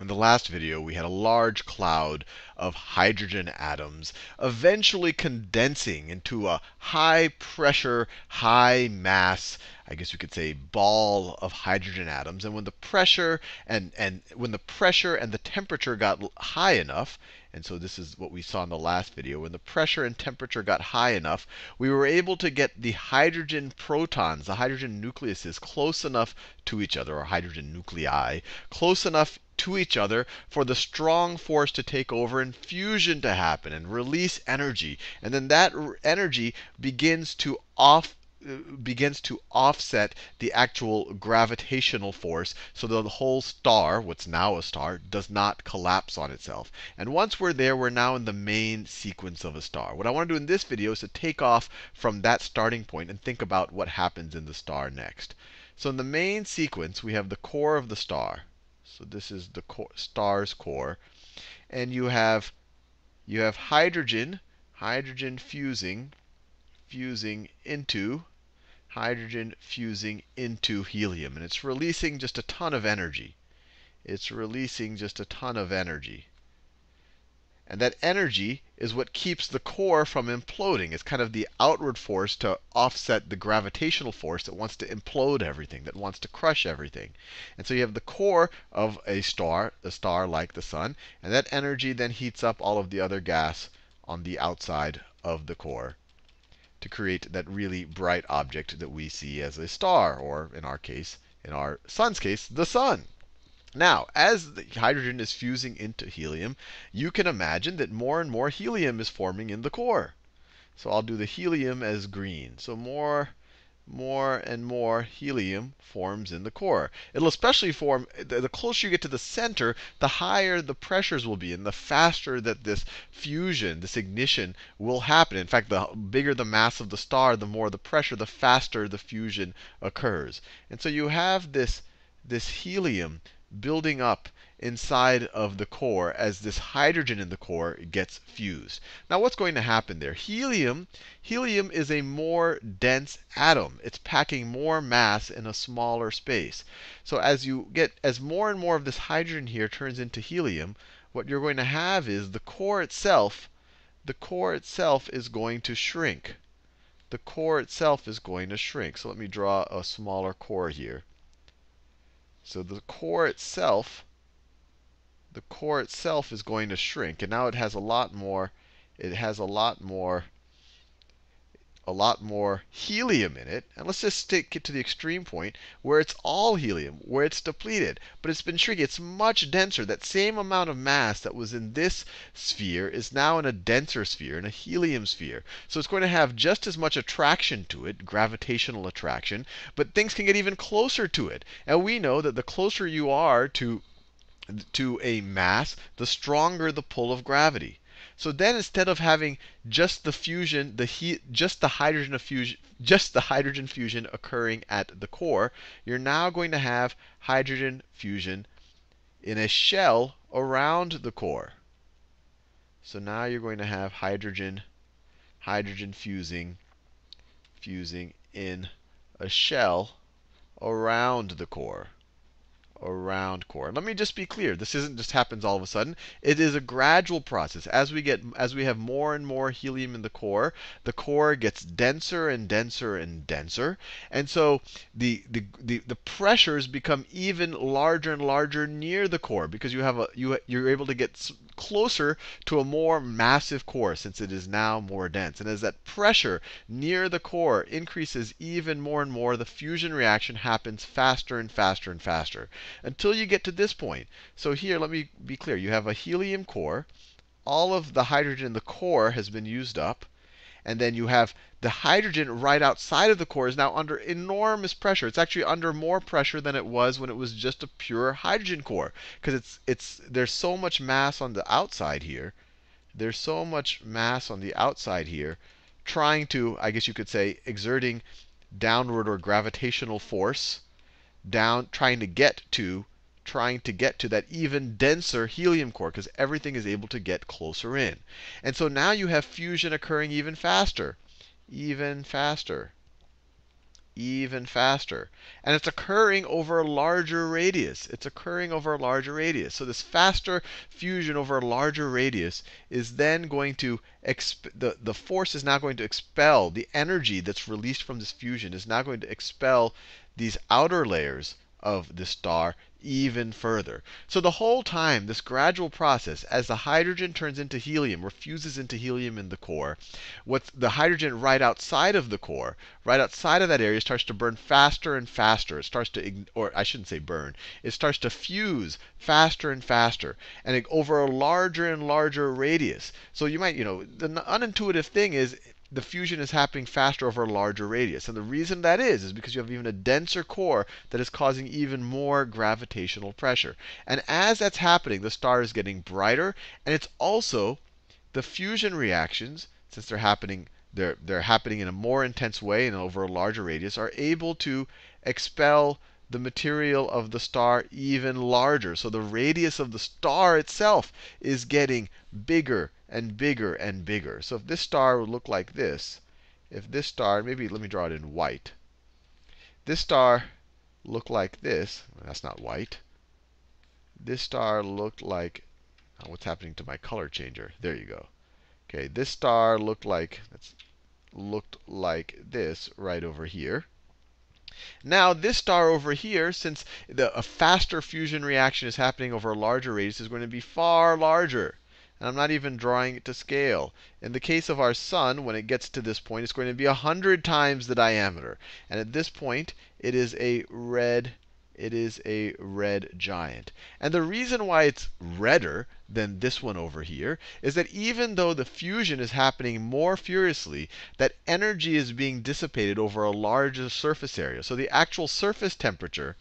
In the last video, we had a large cloud of hydrogen atoms eventually condensing into a high pressure, high mass I guess you could say, ball of hydrogen atoms. And when the pressure and, and when the pressure and the temperature got high enough, and so this is what we saw in the last video, when the pressure and temperature got high enough, we were able to get the hydrogen protons, the hydrogen nucleuses, close enough to each other, or hydrogen nuclei, close enough to each other for the strong force to take over and fusion to happen and release energy. And then that energy begins to off begins to offset the actual gravitational force so that the whole star, what's now a star, does not collapse on itself. And once we're there, we're now in the main sequence of a star. What I want to do in this video is to take off from that starting point and think about what happens in the star next. So in the main sequence, we have the core of the star. So this is the star's core. And you have, you have hydrogen, hydrogen fusing, fusing into hydrogen fusing into helium. And it's releasing just a ton of energy. It's releasing just a ton of energy. And that energy is what keeps the core from imploding. It's kind of the outward force to offset the gravitational force that wants to implode everything, that wants to crush everything. And so you have the core of a star, a star like the sun, and that energy then heats up all of the other gas on the outside of the core to create that really bright object that we see as a star, or in our case, in our sun's case, the sun. Now, as the hydrogen is fusing into helium, you can imagine that more and more helium is forming in the core. So I'll do the helium as green. So more more and more helium forms in the core. It'll especially form, the closer you get to the center, the higher the pressures will be, and the faster that this fusion, this ignition, will happen. In fact, the bigger the mass of the star, the more the pressure, the faster the fusion occurs. And so you have this, this helium building up inside of the core as this hydrogen in the core gets fused. Now what's going to happen there? Helium, helium is a more dense atom. It's packing more mass in a smaller space. So as you get as more and more of this hydrogen here turns into helium, what you're going to have is the core itself, the core itself is going to shrink. The core itself is going to shrink. So let me draw a smaller core here. So the core itself, the core itself is going to shrink. And now it has a lot more, it has a lot more a lot more helium in it. And let's just take it to the extreme point where it's all helium, where it's depleted. But it's been shrinking. It's much denser. That same amount of mass that was in this sphere is now in a denser sphere, in a helium sphere. So it's going to have just as much attraction to it, gravitational attraction, but things can get even closer to it. And we know that the closer you are to to a mass, the stronger the pull of gravity. So then instead of having just the fusion, the heat, just the hydrogen fusion, just the hydrogen fusion occurring at the core, you're now going to have hydrogen fusion in a shell around the core. So now you're going to have hydrogen hydrogen fusing fusing in a shell around the core around core. And let me just be clear, this isn't just happens all of a sudden. It is a gradual process. As we get as we have more and more helium in the core, the core gets denser and denser and denser. And so the the the, the pressures become even larger and larger near the core because you have a you you're able to get closer to a more massive core since it is now more dense. And as that pressure near the core increases even more and more, the fusion reaction happens faster and faster and faster until you get to this point. So here, let me be clear. You have a helium core. All of the hydrogen in the core has been used up and then you have the hydrogen right outside of the core is now under enormous pressure. It's actually under more pressure than it was when it was just a pure hydrogen core because it's it's there's so much mass on the outside here. There's so much mass on the outside here trying to, I guess you could say, exerting downward or gravitational force down trying to get to trying to get to that even denser helium core because everything is able to get closer in. And so now you have fusion occurring even faster, even faster, even faster. And it's occurring over a larger radius. It's occurring over a larger radius. So this faster fusion over a larger radius is then going to, the, the force is now going to expel, the energy that's released from this fusion is now going to expel these outer layers of the star even further. So the whole time, this gradual process, as the hydrogen turns into helium refuses fuses into helium in the core, what's the hydrogen right outside of the core, right outside of that area, starts to burn faster and faster. It starts to, or I shouldn't say burn, it starts to fuse faster and faster, and over a larger and larger radius. So you might, you know, the unintuitive thing is the fusion is happening faster over a larger radius. And the reason that is, is because you have even a denser core that is causing even more gravitational pressure. And as that's happening, the star is getting brighter, and it's also the fusion reactions, since they're happening they're, they're happening in a more intense way and over a larger radius, are able to expel the material of the star even larger. So the radius of the star itself is getting bigger and bigger and bigger. So if this star would look like this, if this star, maybe let me draw it in white. This star looked like this. That's not white. This star looked like, oh, what's happening to my color changer? There you go. Okay, this star looked like, that's, looked like this right over here. Now this star over here, since the, a faster fusion reaction is happening over a larger radius, is going to be far larger. And I'm not even drawing it to scale. In the case of our sun, when it gets to this point, it's going to be 100 times the diameter. And at this point, it is a red it is a red giant. And the reason why it's redder than this one over here is that even though the fusion is happening more furiously, that energy is being dissipated over a larger surface area. So the actual surface temperature,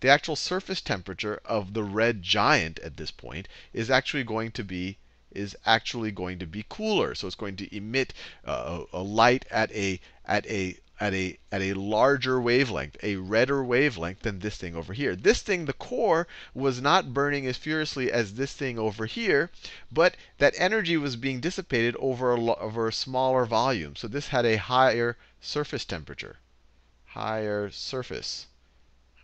the actual surface temperature of the red giant at this point is actually going to be is actually going to be cooler. So it's going to emit uh, a light at a at a at a at a larger wavelength, a redder wavelength than this thing over here. This thing, the core, was not burning as furiously as this thing over here, but that energy was being dissipated over a, over a smaller volume. So this had a higher surface temperature, higher surface,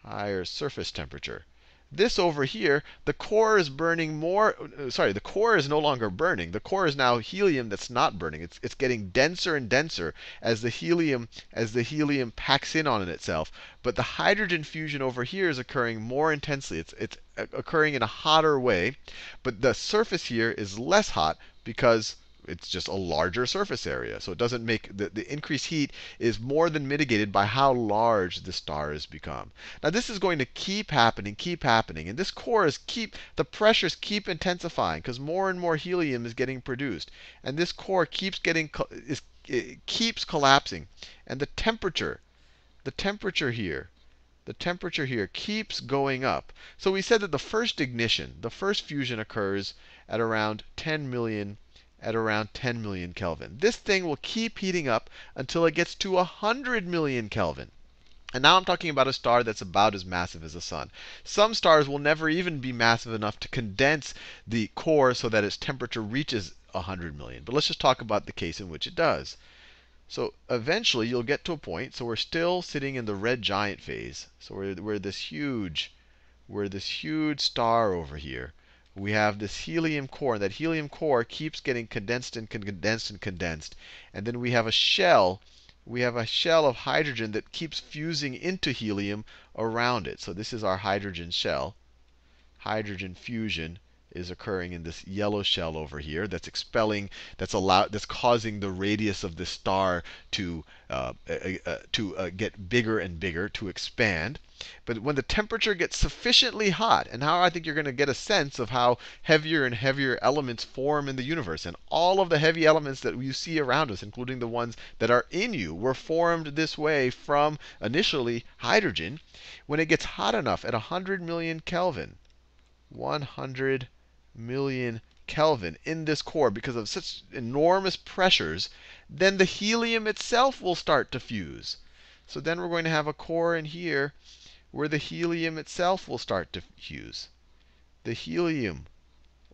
higher surface temperature this over here, the core is burning more, uh, sorry, the core is no longer burning. The core is now helium that's not burning. It's, it's getting denser and denser as the helium as the helium packs in on itself. But the hydrogen fusion over here is occurring more intensely. It's, it's uh, occurring in a hotter way. But the surface here is less hot because it's just a larger surface area. So it doesn't make the, the increased heat is more than mitigated by how large the star has become. Now this is going to keep happening, keep happening, and this core is keep the pressures keep intensifying because more and more helium is getting produced, and this core keeps getting is it keeps collapsing, and the temperature, the temperature here the temperature here keeps going up. So we said that the first ignition, the first fusion occurs at around 10 million at around 10 million Kelvin. This thing will keep heating up until it gets to 100 million Kelvin. And now I'm talking about a star that's about as massive as the sun. Some stars will never even be massive enough to condense the core so that its temperature reaches 100 million. But let's just talk about the case in which it does. So eventually you'll get to a point, so we're still sitting in the red giant phase. So we're, we're this huge, we're this huge star over here we have this helium core. And that helium core keeps getting condensed and condensed and condensed. And then we have a shell. We have a shell of hydrogen that keeps fusing into helium around it. So this is our hydrogen shell, hydrogen fusion is occurring in this yellow shell over here that's expelling, that's allow, that's causing the radius of the star to uh, uh, uh, to get bigger and bigger, to expand. But when the temperature gets sufficiently hot, and how I think you're going to get a sense of how heavier and heavier elements form in the universe, and all of the heavy elements that you see around us, including the ones that are in you, were formed this way from initially hydrogen. When it gets hot enough at 100 million Kelvin, 100 million Kelvin in this core because of such enormous pressures, then the helium itself will start to fuse. So then we're going to have a core in here where the helium itself will start to fuse. The helium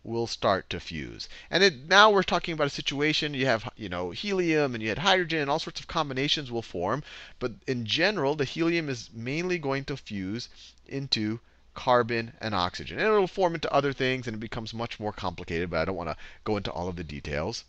will start to fuse. And it, now we're talking about a situation you have, you know, helium and you had hydrogen and all sorts of combinations will form, but in general the helium is mainly going to fuse into carbon, and oxygen. And it'll form into other things, and it becomes much more complicated, but I don't want to go into all of the details.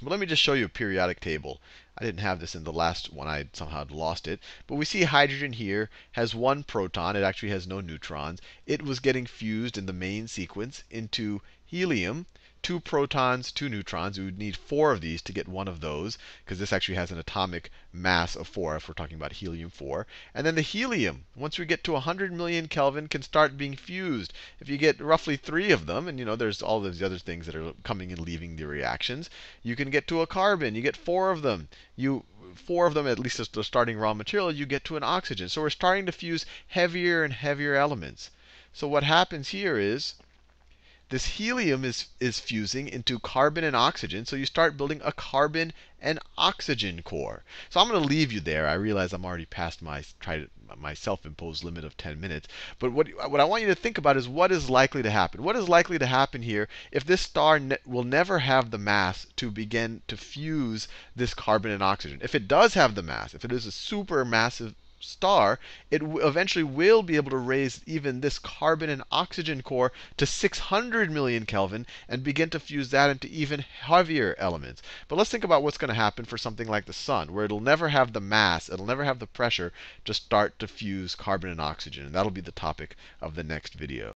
But let me just show you a periodic table. I didn't have this in the last one. I somehow lost it. But we see hydrogen here has one proton. It actually has no neutrons. It was getting fused in the main sequence into helium two protons, two neutrons. We would need four of these to get one of those, because this actually has an atomic mass of 4 if we're talking about helium 4. And then the helium, once we get to 100 million Kelvin, can start being fused. If you get roughly three of them, and you know there's all those other things that are coming and leaving the reactions, you can get to a carbon. You get four of them. You four of them, at least as the starting raw material, you get to an oxygen. So we're starting to fuse heavier and heavier elements. So what happens here is this helium is, is fusing into carbon and oxygen, so you start building a carbon and oxygen core. So I'm going to leave you there. I realize I'm already past my, to, my self-imposed limit of 10 minutes. But what, what I want you to think about is what is likely to happen. What is likely to happen here if this star ne will never have the mass to begin to fuse this carbon and oxygen? If it does have the mass, if it is a supermassive star, it eventually will be able to raise even this carbon and oxygen core to 600 million Kelvin and begin to fuse that into even heavier elements. But let's think about what's going to happen for something like the sun, where it'll never have the mass, it'll never have the pressure to start to fuse carbon and oxygen. And that'll be the topic of the next video.